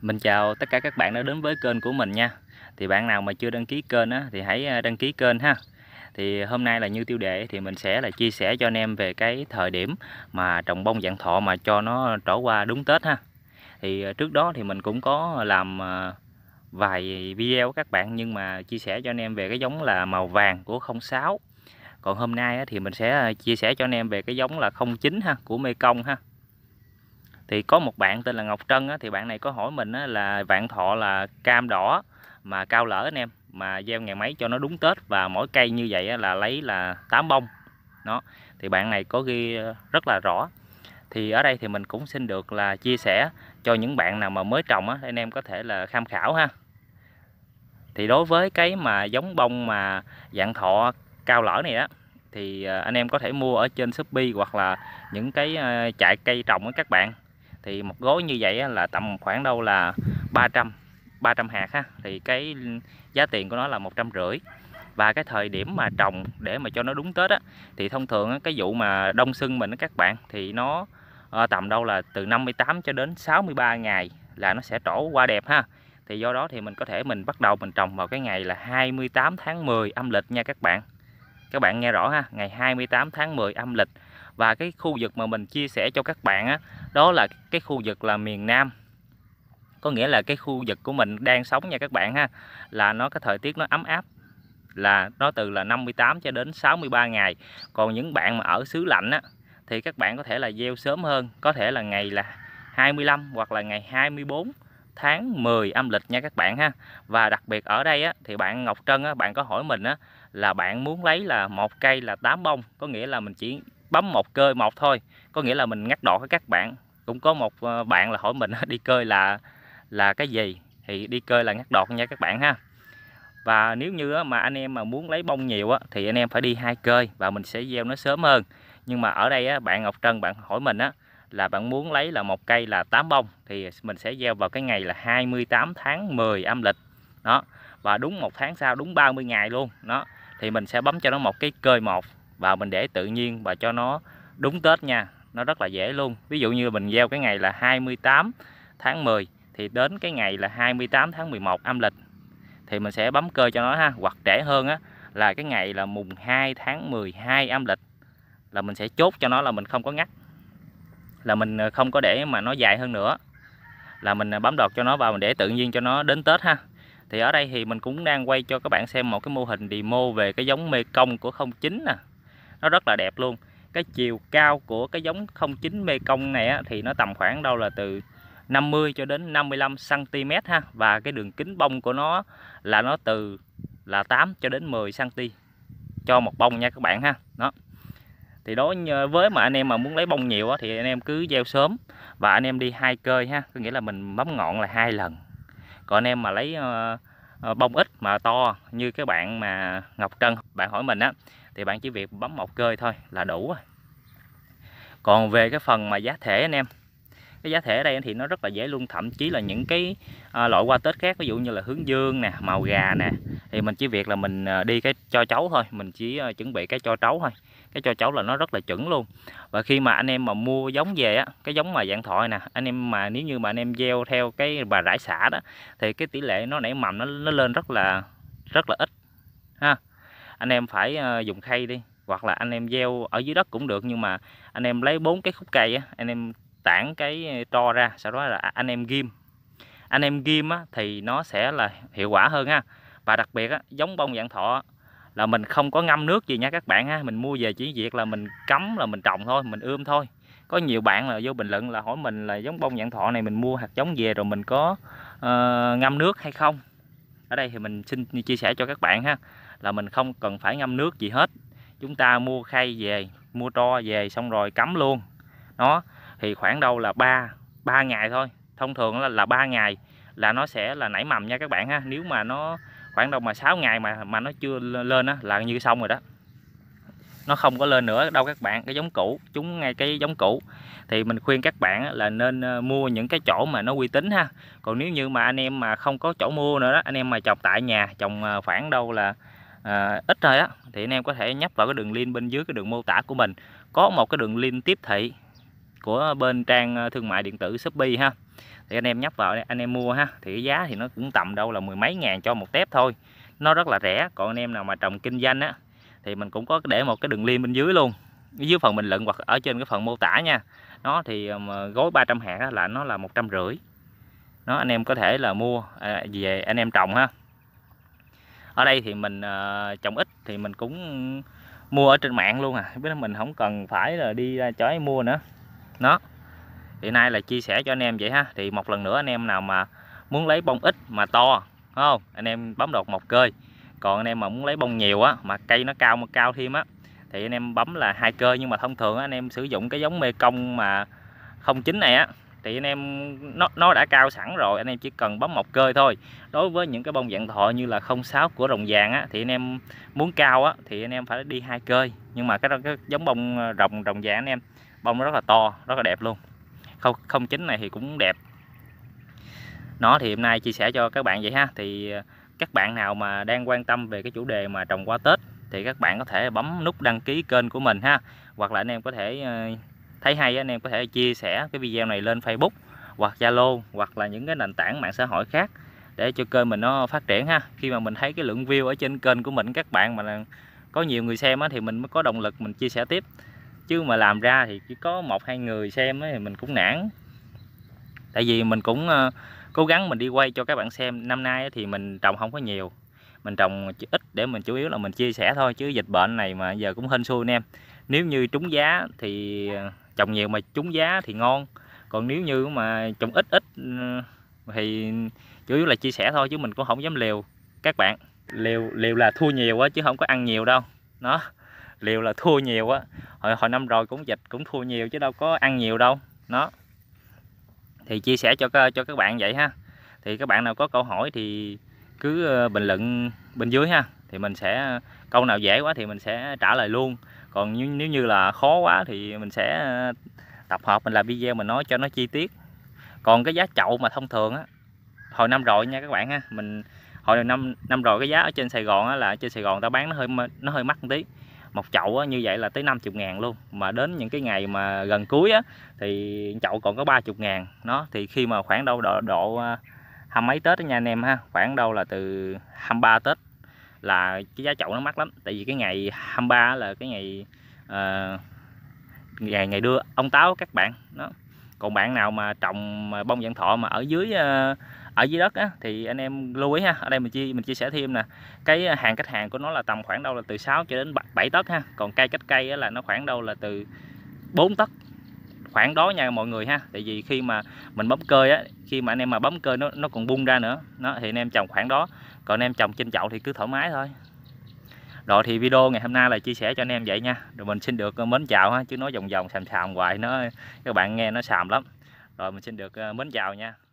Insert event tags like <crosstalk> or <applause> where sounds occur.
Mình chào tất cả các bạn đã đến với kênh của mình nha Thì bạn nào mà chưa đăng ký kênh á, thì hãy à, đăng ký kênh ha Thì hôm nay là như tiêu đề thì mình sẽ là chia sẻ cho anh em về cái thời điểm mà trồng bông dạng thọ mà cho nó trổ qua đúng Tết ha Thì à, trước đó thì mình cũng có làm à, vài video các bạn nhưng mà chia sẻ cho anh em về cái giống là màu vàng của 06 còn hôm nay thì mình sẽ chia sẻ cho anh em về cái giống là 09 ha của Mekong ha thì có một bạn tên là Ngọc Trân á, thì bạn này có hỏi mình á, là vạn thọ là cam đỏ mà cao lỡ anh em mà gieo ngày mấy cho nó đúng Tết và mỗi cây như vậy á, là lấy là 8 bông nó thì bạn này có ghi ờ, rất là rõ thì ở đây thì mình cũng xin được là chia sẻ cho những bạn nào mà mới trồng á, anh em có thể là tham khảo ha thì đối với cái mà giống bông mà dạng thọ cao lỡ này đó thì ờ, anh em có thể mua ở trên Shopee hoặc là những cái ờ, trại cây trồng á các bạn thì một gối như vậy là tầm khoảng đâu là 300 300 hạt ha thì cái giá tiền của nó là một trăm rưỡi và cái thời điểm mà trồng để mà cho nó đúng Tết á thì thông thường cái vụ mà đông sưng mình các bạn thì nó ờ, tầm đâu là từ 58 cho đến 63 ngày là nó sẽ trổ qua đẹp ha thì do đó thì mình có thể mình bắt đầu mình trồng vào cái ngày là 28 tháng 10 âm lịch nha các bạn các bạn nghe rõ ha ngày 28 tháng 10 âm lịch và cái khu vực mà mình chia sẻ cho các bạn á, đó là cái khu vực là miền Nam có nghĩa là cái khu vực của mình đang sống nha các bạn ha là nó cái thời tiết nó ấm áp là nó từ là 58 cho đến 63 ngày còn những bạn mà ở xứ lạnh á thì các bạn có thể là gieo sớm hơn có thể là ngày là 25 hoặc là ngày 24 tháng 10 âm lịch nha các bạn ha và đặc biệt ở đây á, thì bạn Ngọc Trân á, bạn có hỏi mình á, là bạn muốn lấy là một cây là 8 bông có nghĩa là mình chỉ bấm một cơi một thôi có nghĩa là mình ngắt đọt với các bạn cũng có một ờ, bạn là hỏi mình <laughs> đi cơi là là cái gì thì đi cơi là ngắt đọt nha các bạn ha và nếu như mà anh em mà muốn lấy bông nhiều thì anh em phải đi hai cơi và mình sẽ gieo nó sớm hơn nhưng mà ở đây bạn Ngọc Trân bạn hỏi mình á là bạn muốn lấy là một cây là 8 bông thì mình sẽ gieo vào cái ngày là 28 tháng 10 âm lịch đó và đúng một tháng sau đúng 30 ngày luôn đó thì mình sẽ bấm cho nó một cái cơi một và mình để tự nhiên và cho nó đúng Tết nha nó rất là dễ luôn ví dụ như mình gieo cái ngày là 28 tháng 10 thì đến cái ngày là 28 tháng 11 âm lịch thì mình sẽ bấm cơ cho nó ha hoặc trễ hơn á là cái ngày là mùng 2 tháng 12 âm lịch là mình sẽ chốt cho nó là mình không có ngắt là mình ờ, không có để mà nó dài hơn nữa là mình ờ, bấm đọt cho nó vào mình để tự nhiên cho nó đến Tết ha thì ở đây thì mình cũng đang quay cho các bạn xem một cái mô hình demo về cái giống mê công của 09 nè nó rất là đẹp luôn cái chiều cao của cái giống 09 Mekong này á, thì nó tầm khoảng đâu là từ 50 cho đến 55 cm ha và cái đường kính bông của nó là nó từ là 8 cho đến 10 cm cho một bông nha các bạn ha đó thì đối với mà anh em mà muốn lấy bông nhiều á, thì anh em cứ gieo sớm và anh em đi hai cơi ha có nghĩa là mình bấm ngọn là hai lần còn anh em mà lấy uh, Ờ, bông ít mà to như cái bạn mà Ngọc Trân bạn hỏi mình á thì bạn chỉ việc bấm một cơi thôi là đủ rồi còn về cái phần mà giá thể anh em cái giá thể ở đây thì nó rất là dễ luôn thậm chí là những cái à, loại hoa tết khác ví dụ như là hướng dương nè màu gà nè thì mình chỉ việc là mình à, đi cái cho cháu thôi mình chỉ à, chuẩn bị cái cho cháu thôi cái cho cháu là nó rất là chuẩn luôn và khi mà anh em mà mua giống về á cái giống mà dạng thoại nè anh em mà nếu như mà anh em gieo theo cái bà rải xả đó thì cái tỷ lệ nó nảy mầm nó, nó lên rất là rất là ít ha anh em phải à, dùng khay đi hoặc là anh em gieo ở dưới đất cũng được nhưng mà anh em lấy bốn cái khúc cây á anh em tản cái tro ra sau đó là à, anh em ghim anh em ghim á, thì nó sẽ là hiệu quả hơn ha và đặc biệt á, giống bông dạng thọ là mình không có ngâm nước gì nha các bạn ha mình mua về chỉ việc là mình cắm là mình trồng thôi mình ươm thôi có nhiều bạn là vô bình luận là hỏi mình là giống bông dạng thọ này mình mua hạt giống về rồi mình có uh, ngâm nước hay không ở đây thì mình xin chia sẻ cho các bạn ha là mình không cần phải ngâm nước gì hết chúng ta mua khay về mua tro về xong rồi cắm luôn nó thì khoảng đâu là 3 ba ngày thôi thông thường là là ba ngày là nó sẽ là nảy mầm nha các bạn ha nếu mà nó khoảng đâu mà 6 ngày mà mà nó chưa lên á là như xong rồi đó nó không có lên nữa đâu các bạn cái giống cũ chúng ngay cái giống cũ thì mình khuyên các bạn là nên ờ, mua những cái chỗ mà nó uy tín ha còn nếu như mà anh em mà không có chỗ mua nữa đó anh em mà trồng tại nhà trồng ờ, khoảng đâu là à, ít thôi á thì anh em có thể nhấp vào cái đường link bên dưới cái đường mô tả của mình có một cái đường link tiếp thị của bên trang ờ, thương mại điện tử Shopee ha thì anh em nhấp vào đây, anh em mua ha thì cái giá thì nó cũng tầm đâu là mười mấy ngàn cho một tép thôi nó rất là rẻ còn anh em nào mà trồng kinh doanh á thì mình cũng có để một cái đường link bên dưới luôn dưới phần bình luận hoặc ở trên cái phần mô tả nha nó thì ờ, gói 300 hạt là nó là một trăm rưỡi nó anh em có thể là mua à, về anh em trồng ha ở đây thì mình ờ, trồng ít thì mình cũng mua ở trên mạng luôn à với mình không cần phải là đi ra chói mua nữa nó thì nay là chia sẻ cho anh em vậy ha thì một lần nữa anh em nào mà muốn lấy bông ít mà to không anh em bấm đột một cơi còn anh em mà muốn lấy bông nhiều á mà cây nó cao mà cao thêm á thì anh em bấm là hai cơi nhưng mà thông thường á, anh em sử dụng cái giống mê công mà không chính này á thì anh em nó nó đã cao sẵn rồi anh em chỉ cần bấm một cơi thôi đối với những cái bông dạng thọ như là không sáu của rồng vàng á, thì anh em muốn cao á, thì anh em phải đi hai cơi nhưng mà cái, cái giống bông ờ, rồng rồng vàng anh em bông nó rất là to rất là đẹp luôn không không chính này thì cũng đẹp nó thì hôm nay chia sẻ cho các bạn vậy ha thì ờ, các bạn nào mà đang quan tâm về cái chủ đề mà trồng hoa Tết thì các bạn có thể bấm nút đăng ký kênh của mình ha hoặc là anh em có thể ờ, thấy hay anh em có thể chia sẻ cái video này lên Facebook hoặc Zalo hoặc là những cái nền tảng mạng xã hội khác để cho kênh mình nó phát triển ha khi mà mình thấy cái lượng view ở trên kênh của mình các bạn mà có nhiều người xem á thì mình mới có động lực mình chia sẻ tiếp chứ mà làm ra thì chỉ có một hai người xem ấy, thì mình cũng nản tại vì mình cũng uh, cố gắng mình đi quay cho các bạn xem năm nay thì mình trồng không có nhiều mình trồng ít để mình chủ yếu là mình chia sẻ thôi chứ dịch bệnh này mà giờ cũng hên xui anh em nếu như trúng giá thì ờ, trồng nhiều mà trúng giá thì ngon còn nếu như mà trồng ít ít ờ, thì chủ yếu là chia sẻ thôi chứ mình cũng không dám liều các bạn liều liều là thua nhiều quá chứ không có ăn nhiều đâu nó liều là thua nhiều quá hồi, hồi năm rồi cũng dịch cũng thua nhiều chứ đâu có ăn nhiều đâu nó thì chia sẻ cho cho các bạn vậy ha thì các bạn nào có câu hỏi thì cứ ờ, bình luận bên dưới ha thì mình sẽ câu nào dễ quá thì mình sẽ trả lời luôn còn nếu nếu như là khó quá thì mình sẽ ờ, tập hợp mình làm video mình nói cho nó chi tiết còn cái giá chậu mà thông thường á hồi năm rồi nha các bạn ha mình hồi năm năm rồi cái giá ở trên Sài Gòn á, là trên Sài Gòn ta bán nó hơi nó hơi mắc một tí một chậu á, như vậy là tới 50 ngàn luôn mà đến những cái ngày mà gần cuối á, thì chậu còn có 30 ngàn nó thì khi mà khoảng đâu độ, độ à, hai mấy Tết đó nha anh em ha khoảng đâu là từ 23 Tết là cái giá chậu nó mắc lắm tại vì cái ngày 23 là cái ngày uh, ngày ngày đưa ông táo các bạn đó còn bạn nào mà trồng à, bông dạng thọ mà ở dưới ở dưới đất á, thì anh em lưu ý ha ở đây mình chia mình chia sẻ thêm nè cái à, hàng cách hàng của nó là tầm khoảng đâu là từ 6 cho đến 7 tấc ha còn cây cách cây á, là nó khoảng đâu là từ 4 tấc khoảng đó nha mọi người ha tại vì khi mà mình bấm cơi á khi mà anh em mà bấm cơi nó nó còn bung ra nữa nó thì anh em trồng khoảng đó còn anh em trồng trên chậu thì cứ thoải mái thôi rồi thì video ngày hôm nay là chia sẻ cho anh em vậy nha rồi mình xin được à, mến chào ha chứ nói vòng vòng sàm sàm hoài nó các bạn nghe nó sàm lắm rồi mình xin được à, mến chào nha